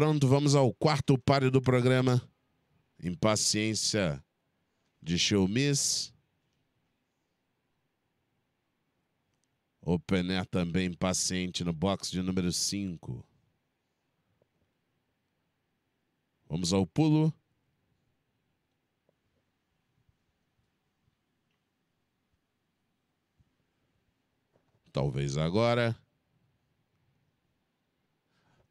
Pronto, vamos ao quarto páreo do programa. Impaciência de Showmiss. Open Air também paciente no box de número 5. Vamos ao pulo. Talvez agora.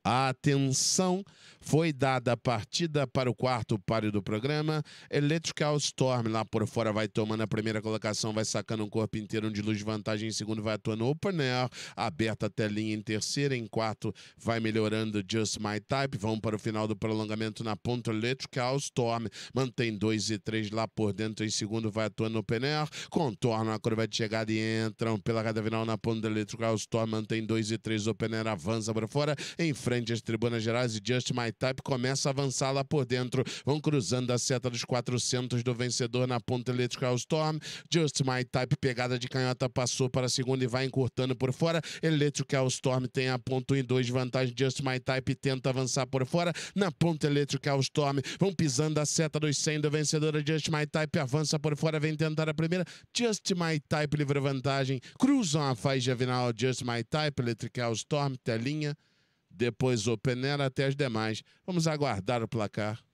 A atenção foi dada a partida para o quarto páreo do programa. Electrical Storm lá por fora vai tomando a primeira colocação, vai sacando um corpo inteiro de luz de vantagem. Em segundo vai atuando Open Air, aberta a telinha em terceira. Em quarto vai melhorando Just My Type. Vamos para o final do prolongamento na ponta Electrical Storm. Mantém 2 e 3 lá por dentro. Em segundo vai atuando Open Air. Contornam a curva de chegada e entram pela reta final na ponta Electrical Storm. Mantém 2 e 3 Open Air, avança para fora. Em frente Ceilândia, Tribuna Gerais e Just My Type começa a avançar lá por dentro. Vão cruzando a seta dos 400 do vencedor na ponta Electrical Storm. Just My Type, pegada de canhota, passou para a segunda e vai encurtando por fora. Electrical Storm tem a ponto em dois vantagem. Just My Type tenta avançar por fora. Na ponta Electrical Storm, vão pisando a seta dos 100 do vencedor. Just My Type avança por fora, vem tentar a primeira. Just My Type livra vantagem. Cruzam a faixa final. Just My Type, Electrical Storm, telinha depois o Air até as demais. Vamos aguardar o placar.